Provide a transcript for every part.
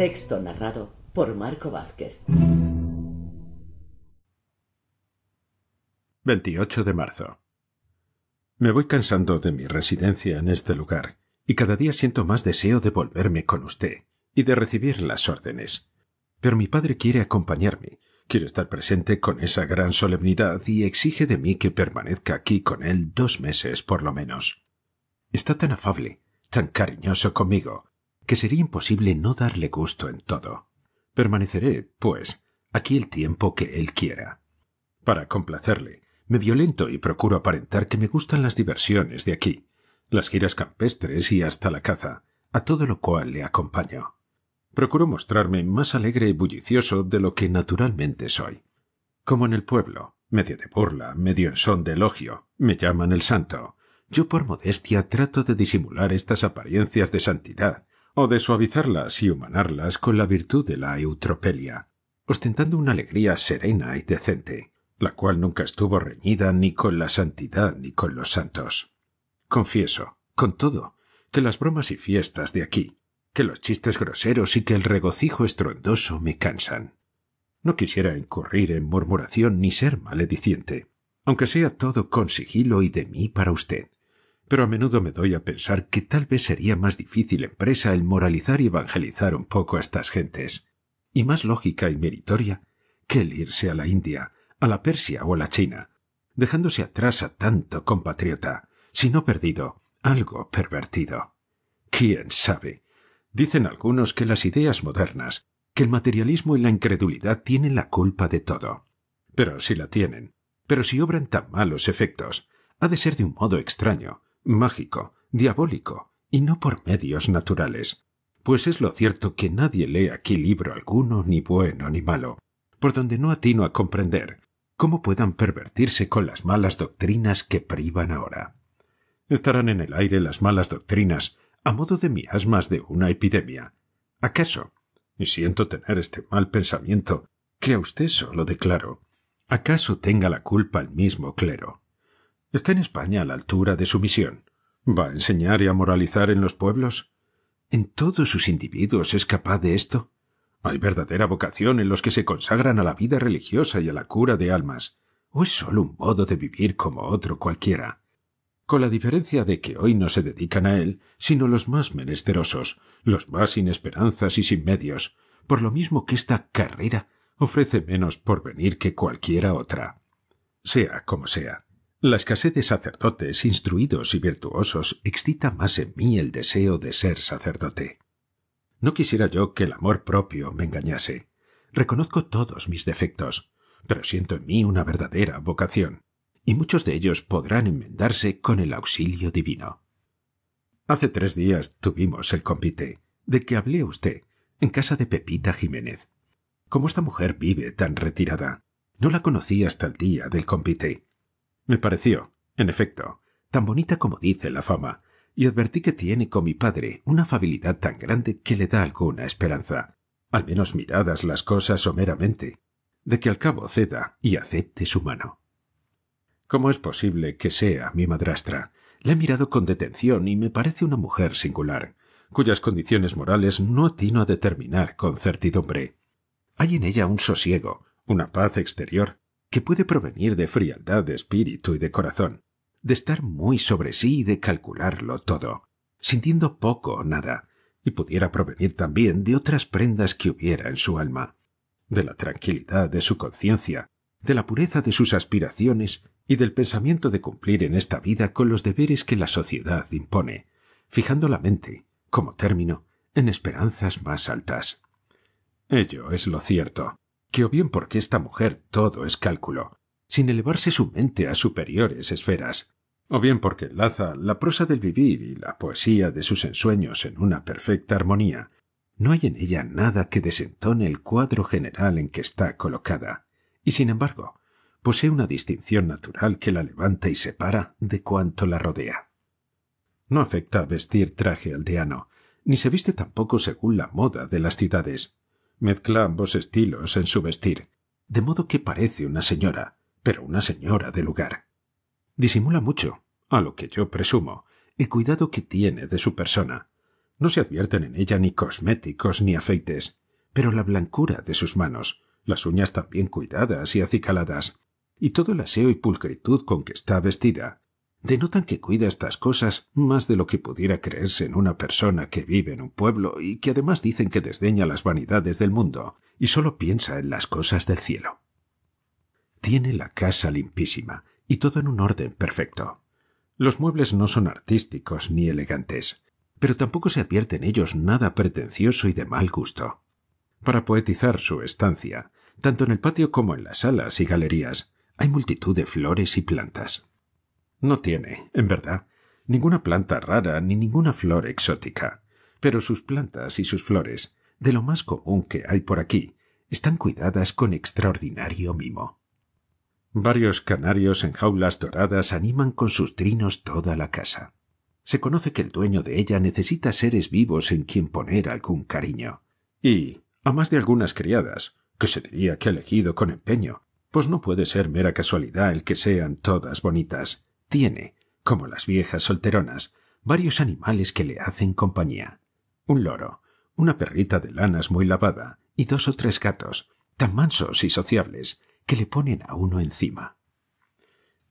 Texto narrado por Marco Vázquez. 28 de marzo. Me voy cansando de mi residencia en este lugar, y cada día siento más deseo de volverme con usted y de recibir las órdenes. Pero mi padre quiere acompañarme, quiere estar presente con esa gran solemnidad y exige de mí que permanezca aquí con él dos meses por lo menos. Está tan afable, tan cariñoso conmigo, que sería imposible no darle gusto en todo. Permaneceré, pues, aquí el tiempo que él quiera. Para complacerle, me violento y procuro aparentar que me gustan las diversiones de aquí, las giras campestres y hasta la caza, a todo lo cual le acompaño. Procuro mostrarme más alegre y bullicioso de lo que naturalmente soy. Como en el pueblo, medio de burla, medio en son de elogio, me llaman el santo. Yo por modestia trato de disimular estas apariencias de santidad, de suavizarlas y humanarlas con la virtud de la eutropelia, ostentando una alegría serena y decente, la cual nunca estuvo reñida ni con la santidad ni con los santos. Confieso, con todo, que las bromas y fiestas de aquí, que los chistes groseros y que el regocijo estruendoso me cansan. No quisiera incurrir en murmuración ni ser malediciente, aunque sea todo con sigilo y de mí para usted pero a menudo me doy a pensar que tal vez sería más difícil empresa el moralizar y evangelizar un poco a estas gentes, y más lógica y meritoria que el irse a la India, a la Persia o a la China, dejándose atrás a tanto compatriota, si no perdido, algo pervertido. ¿Quién sabe? Dicen algunos que las ideas modernas, que el materialismo y la incredulidad tienen la culpa de todo. Pero si la tienen, pero si obran tan malos efectos, ha de ser de un modo extraño, mágico, diabólico, y no por medios naturales. Pues es lo cierto que nadie lee aquí libro alguno, ni bueno ni malo, por donde no atino a comprender cómo puedan pervertirse con las malas doctrinas que privan ahora. Estarán en el aire las malas doctrinas, a modo de miasmas de una epidemia. ¿Acaso? Y siento tener este mal pensamiento, que a usted solo declaro. ¿Acaso tenga la culpa el mismo clero? Está en España a la altura de su misión. ¿Va a enseñar y a moralizar en los pueblos? ¿En todos sus individuos es capaz de esto? ¿Hay verdadera vocación en los que se consagran a la vida religiosa y a la cura de almas? ¿O es solo un modo de vivir como otro cualquiera? Con la diferencia de que hoy no se dedican a él, sino los más menesterosos, los más sin esperanzas y sin medios, por lo mismo que esta carrera ofrece menos porvenir que cualquiera otra. Sea como sea, la escasez de sacerdotes instruidos y virtuosos excita más en mí el deseo de ser sacerdote. No quisiera yo que el amor propio me engañase. Reconozco todos mis defectos, pero siento en mí una verdadera vocación, y muchos de ellos podrán enmendarse con el auxilio divino. Hace tres días tuvimos el convite, de que hablé a usted, en casa de Pepita Jiménez. Como esta mujer vive tan retirada, no la conocí hasta el día del convite, me pareció, en efecto, tan bonita como dice la fama, y advertí que tiene con mi padre una afabilidad tan grande que le da alguna esperanza, al menos miradas las cosas someramente, de que al cabo ceda y acepte su mano. ¿Cómo es posible que sea mi madrastra? La he mirado con detención y me parece una mujer singular, cuyas condiciones morales no atino a determinar con certidumbre. Hay en ella un sosiego, una paz exterior que puede provenir de frialdad de espíritu y de corazón, de estar muy sobre sí y de calcularlo todo, sintiendo poco o nada, y pudiera provenir también de otras prendas que hubiera en su alma, de la tranquilidad de su conciencia, de la pureza de sus aspiraciones y del pensamiento de cumplir en esta vida con los deberes que la sociedad impone, fijando la mente, como término, en esperanzas más altas. Ello es lo cierto, que o bien porque esta mujer todo es cálculo, sin elevarse su mente a superiores esferas, o bien porque enlaza la prosa del vivir y la poesía de sus ensueños en una perfecta armonía, no hay en ella nada que desentone el cuadro general en que está colocada, y sin embargo, posee una distinción natural que la levanta y separa de cuanto la rodea. No afecta vestir traje aldeano, ni se viste tampoco según la moda de las ciudades, Mezcla ambos estilos en su vestir, de modo que parece una señora, pero una señora de lugar. Disimula mucho, a lo que yo presumo, el cuidado que tiene de su persona. No se advierten en ella ni cosméticos ni afeites, pero la blancura de sus manos, las uñas también cuidadas y acicaladas, y todo el aseo y pulcritud con que está vestida, denotan que cuida estas cosas más de lo que pudiera creerse en una persona que vive en un pueblo y que además dicen que desdeña las vanidades del mundo y solo piensa en las cosas del cielo. Tiene la casa limpísima y todo en un orden perfecto. Los muebles no son artísticos ni elegantes, pero tampoco se advierte en ellos nada pretencioso y de mal gusto. Para poetizar su estancia, tanto en el patio como en las salas y galerías, hay multitud de flores y plantas. No tiene, en verdad, ninguna planta rara ni ninguna flor exótica, pero sus plantas y sus flores, de lo más común que hay por aquí, están cuidadas con extraordinario mimo. Varios canarios en jaulas doradas animan con sus trinos toda la casa. Se conoce que el dueño de ella necesita seres vivos en quien poner algún cariño. Y, a más de algunas criadas, que se diría que ha elegido con empeño, pues no puede ser mera casualidad el que sean todas bonitas, tiene, como las viejas solteronas, varios animales que le hacen compañía. Un loro, una perrita de lanas muy lavada y dos o tres gatos, tan mansos y sociables que le ponen a uno encima.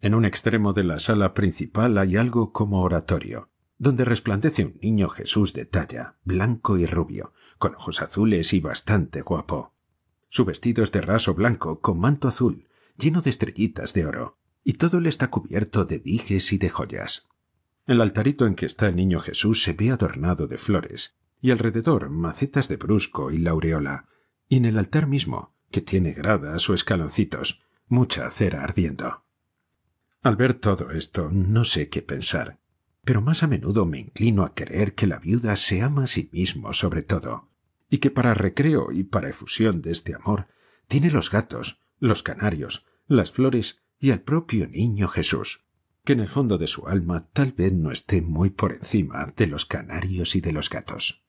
En un extremo de la sala principal hay algo como oratorio, donde resplandece un niño Jesús de talla, blanco y rubio, con ojos azules y bastante guapo. Su vestido es de raso blanco con manto azul, lleno de estrellitas de oro, y todo él está cubierto de dijes y de joyas. El altarito en que está el niño Jesús se ve adornado de flores, y alrededor macetas de brusco y laureola, y en el altar mismo, que tiene gradas o escaloncitos, mucha cera ardiendo. Al ver todo esto no sé qué pensar, pero más a menudo me inclino a creer que la viuda se ama a sí mismo sobre todo, y que para recreo y para efusión de este amor tiene los gatos, los canarios, las flores y al propio niño Jesús, que en el fondo de su alma tal vez no esté muy por encima de los canarios y de los gatos.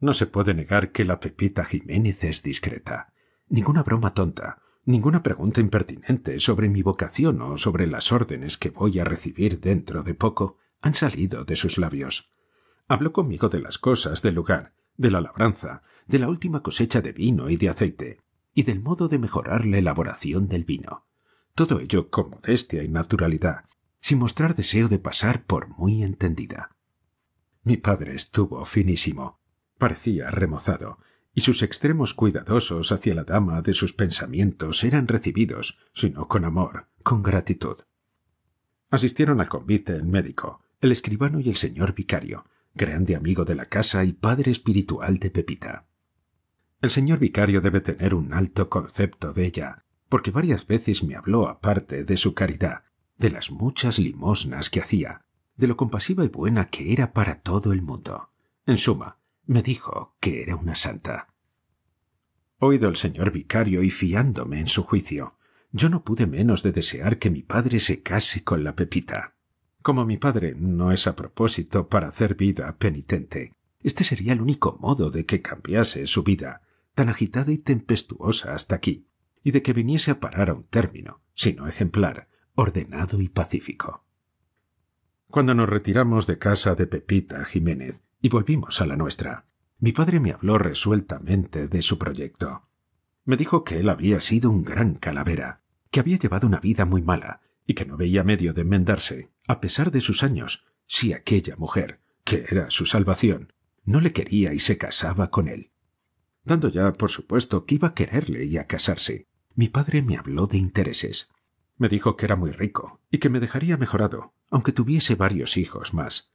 No se puede negar que la Pepita Jiménez es discreta. Ninguna broma tonta, ninguna pregunta impertinente sobre mi vocación o sobre las órdenes que voy a recibir dentro de poco han salido de sus labios. Habló conmigo de las cosas del lugar, de la labranza, de la última cosecha de vino y de aceite, y del modo de mejorar la elaboración del vino. Todo ello con modestia y naturalidad, sin mostrar deseo de pasar por muy entendida. Mi padre estuvo finísimo, parecía remozado, y sus extremos cuidadosos hacia la dama de sus pensamientos eran recibidos, si no con amor, con gratitud. Asistieron al convite el médico, el escribano y el señor vicario, grande amigo de la casa y padre espiritual de Pepita. El señor vicario debe tener un alto concepto de ella, porque varias veces me habló aparte de su caridad, de las muchas limosnas que hacía, de lo compasiva y buena que era para todo el mundo. En suma, me dijo que era una santa. Oído el señor vicario y fiándome en su juicio, yo no pude menos de desear que mi padre se case con la Pepita. Como mi padre no es a propósito para hacer vida penitente, este sería el único modo de que cambiase su vida, tan agitada y tempestuosa hasta aquí, y de que viniese a parar a un término, sino ejemplar, ordenado y pacífico. Cuando nos retiramos de casa de Pepita Jiménez y volvimos a la nuestra, mi padre me habló resueltamente de su proyecto. Me dijo que él había sido un gran calavera, que había llevado una vida muy mala y que no veía medio de enmendarse, a pesar de sus años, si aquella mujer, que era su salvación, no le quería y se casaba con él. Dando ya, por supuesto, que iba a quererle y a casarse, mi padre me habló de intereses. Me dijo que era muy rico y que me dejaría mejorado, aunque tuviese varios hijos más.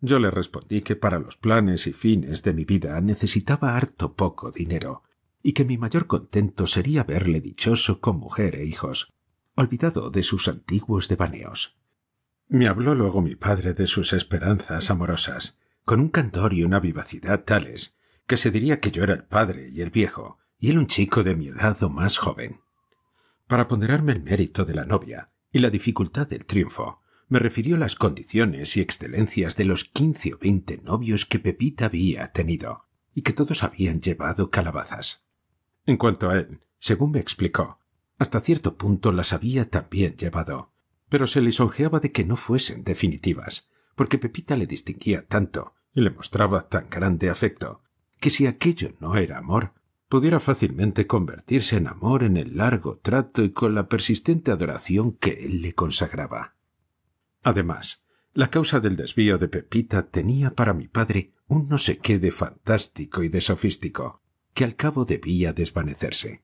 Yo le respondí que para los planes y fines de mi vida necesitaba harto poco dinero, y que mi mayor contento sería verle dichoso con mujer e hijos, olvidado de sus antiguos devaneos. Me habló luego mi padre de sus esperanzas amorosas, con un candor y una vivacidad tales que se diría que yo era el padre y el viejo, y él un chico de mi edad o más joven. Para ponderarme el mérito de la novia y la dificultad del triunfo, me refirió las condiciones y excelencias de los quince o veinte novios que Pepita había tenido y que todos habían llevado calabazas. En cuanto a él, según me explicó, hasta cierto punto las había también llevado, pero se lisonjeaba de que no fuesen definitivas, porque Pepita le distinguía tanto y le mostraba tan grande afecto, que si aquello no era amor, pudiera fácilmente convertirse en amor en el largo trato y con la persistente adoración que él le consagraba. Además, la causa del desvío de Pepita tenía para mi padre un no sé qué de fantástico y de sofístico, que al cabo debía desvanecerse.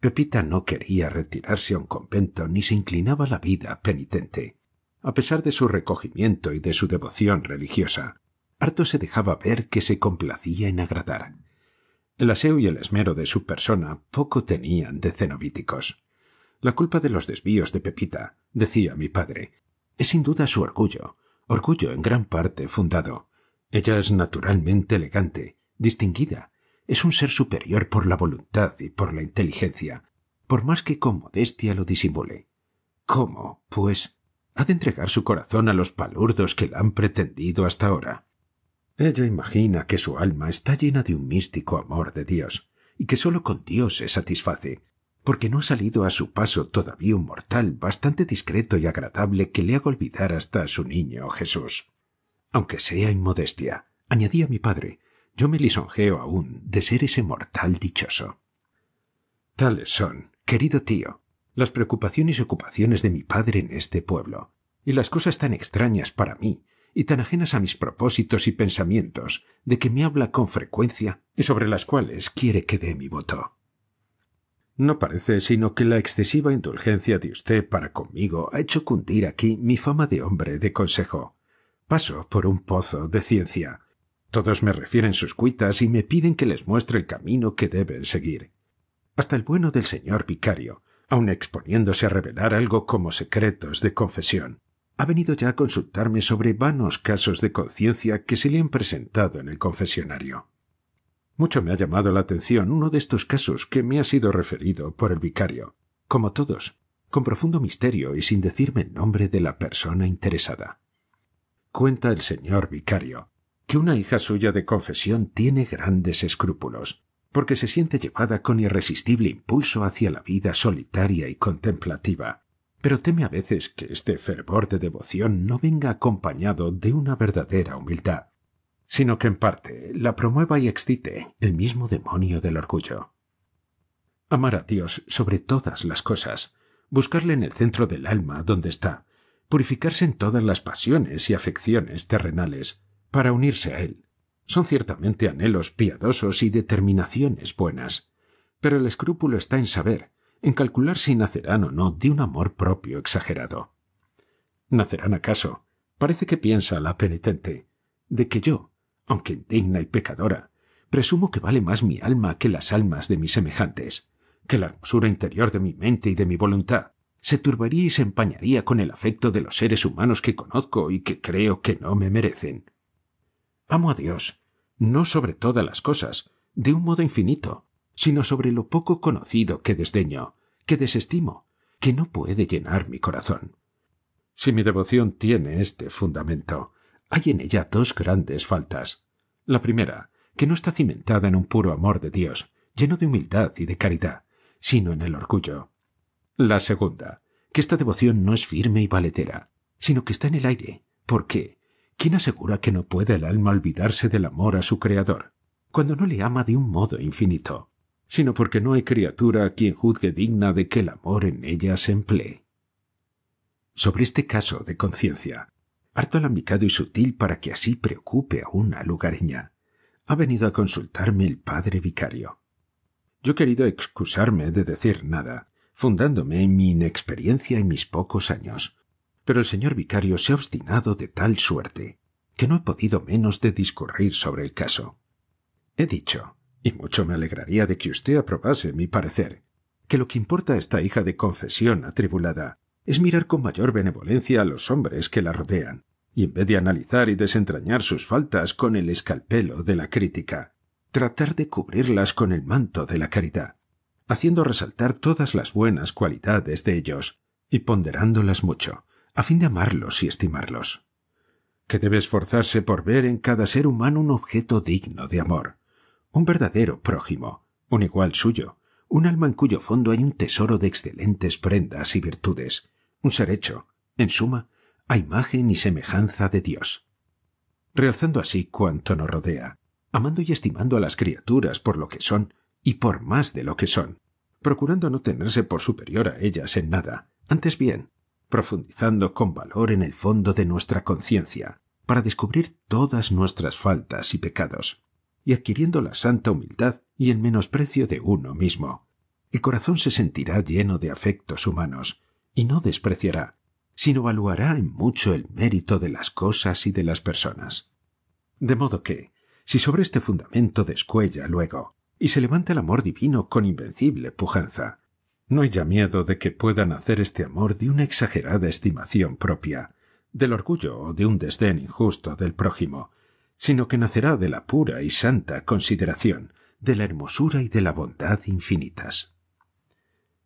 Pepita no quería retirarse a un convento ni se inclinaba a la vida penitente. A pesar de su recogimiento y de su devoción religiosa, harto se dejaba ver que se complacía en agradar el aseo y el esmero de su persona poco tenían de cenobíticos. La culpa de los desvíos de Pepita, decía mi padre, es sin duda su orgullo, orgullo en gran parte fundado. Ella es naturalmente elegante, distinguida, es un ser superior por la voluntad y por la inteligencia, por más que con modestia lo disimule. ¿Cómo, pues, ha de entregar su corazón a los palurdos que la han pretendido hasta ahora? Ella imagina que su alma está llena de un místico amor de Dios, y que sólo con Dios se satisface, porque no ha salido a su paso todavía un mortal bastante discreto y agradable que le haga olvidar hasta a su niño Jesús. Aunque sea inmodestia, añadía mi padre, yo me lisonjeo aún de ser ese mortal dichoso. Tales son, querido tío, las preocupaciones y ocupaciones de mi padre en este pueblo, y las cosas tan extrañas para mí y tan ajenas a mis propósitos y pensamientos, de que me habla con frecuencia y sobre las cuales quiere que dé mi voto. No parece sino que la excesiva indulgencia de usted para conmigo ha hecho cundir aquí mi fama de hombre de consejo. Paso por un pozo de ciencia. Todos me refieren sus cuitas y me piden que les muestre el camino que deben seguir. Hasta el bueno del señor vicario, aun exponiéndose a revelar algo como secretos de confesión, ha venido ya a consultarme sobre vanos casos de conciencia que se le han presentado en el confesionario. Mucho me ha llamado la atención uno de estos casos que me ha sido referido por el vicario, como todos, con profundo misterio y sin decirme el nombre de la persona interesada. Cuenta el señor vicario que una hija suya de confesión tiene grandes escrúpulos, porque se siente llevada con irresistible impulso hacia la vida solitaria y contemplativa, pero teme a veces que este fervor de devoción no venga acompañado de una verdadera humildad, sino que en parte la promueva y excite el mismo demonio del orgullo. Amar a Dios sobre todas las cosas, buscarle en el centro del alma donde está, purificarse en todas las pasiones y afecciones terrenales, para unirse a Él. Son ciertamente anhelos piadosos y determinaciones buenas, pero el escrúpulo está en saber en calcular si nacerán o no de un amor propio exagerado. ¿Nacerán acaso? Parece que piensa la penitente, de que yo, aunque indigna y pecadora, presumo que vale más mi alma que las almas de mis semejantes, que la hermosura interior de mi mente y de mi voluntad se turbaría y se empañaría con el afecto de los seres humanos que conozco y que creo que no me merecen. Amo a Dios, no sobre todas las cosas, de un modo infinito, sino sobre lo poco conocido que desdeño, que desestimo, que no puede llenar mi corazón. Si mi devoción tiene este fundamento, hay en ella dos grandes faltas. La primera, que no está cimentada en un puro amor de Dios, lleno de humildad y de caridad, sino en el orgullo. La segunda, que esta devoción no es firme y valetera, sino que está en el aire, ¿Por qué? ¿quién asegura que no puede el alma olvidarse del amor a su Creador, cuando no le ama de un modo infinito? sino porque no hay criatura a quien juzgue digna de que el amor en ella se emplee. Sobre este caso de conciencia, harto alambicado y sutil para que así preocupe a una lugareña, ha venido a consultarme el padre vicario. Yo he querido excusarme de decir nada, fundándome en mi inexperiencia y mis pocos años, pero el señor vicario se ha obstinado de tal suerte que no he podido menos de discurrir sobre el caso. He dicho y mucho me alegraría de que usted aprobase mi parecer, que lo que importa a esta hija de confesión atribulada es mirar con mayor benevolencia a los hombres que la rodean, y en vez de analizar y desentrañar sus faltas con el escalpelo de la crítica, tratar de cubrirlas con el manto de la caridad, haciendo resaltar todas las buenas cualidades de ellos, y ponderándolas mucho, a fin de amarlos y estimarlos. Que debe esforzarse por ver en cada ser humano un objeto digno de amor, un verdadero prójimo, un igual suyo, un alma en cuyo fondo hay un tesoro de excelentes prendas y virtudes, un ser hecho, en suma, a imagen y semejanza de Dios. Realzando así cuanto nos rodea, amando y estimando a las criaturas por lo que son y por más de lo que son, procurando no tenerse por superior a ellas en nada, antes bien, profundizando con valor en el fondo de nuestra conciencia, para descubrir todas nuestras faltas y pecados, y adquiriendo la santa humildad y el menosprecio de uno mismo. El corazón se sentirá lleno de afectos humanos, y no despreciará, sino valuará en mucho el mérito de las cosas y de las personas. De modo que, si sobre este fundamento descuella luego, y se levanta el amor divino con invencible pujanza, no haya miedo de que pueda nacer este amor de una exagerada estimación propia, del orgullo o de un desdén injusto del prójimo, sino que nacerá de la pura y santa consideración de la hermosura y de la bondad infinitas.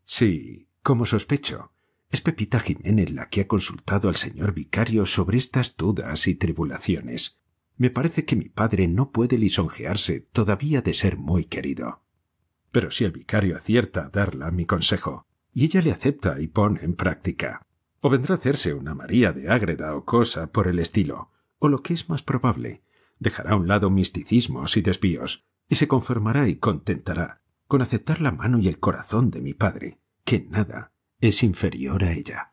Sí, como sospecho, es Pepita Jiménez la que ha consultado al señor vicario sobre estas dudas y tribulaciones. Me parece que mi padre no puede lisonjearse todavía de ser muy querido. Pero si el vicario acierta a darla mi consejo, y ella le acepta y pone en práctica, o vendrá a hacerse una María de Ágreda o cosa por el estilo, o lo que es más probable, dejará a un lado misticismos y desvíos, y se conformará y contentará con aceptar la mano y el corazón de mi padre, que nada es inferior a ella.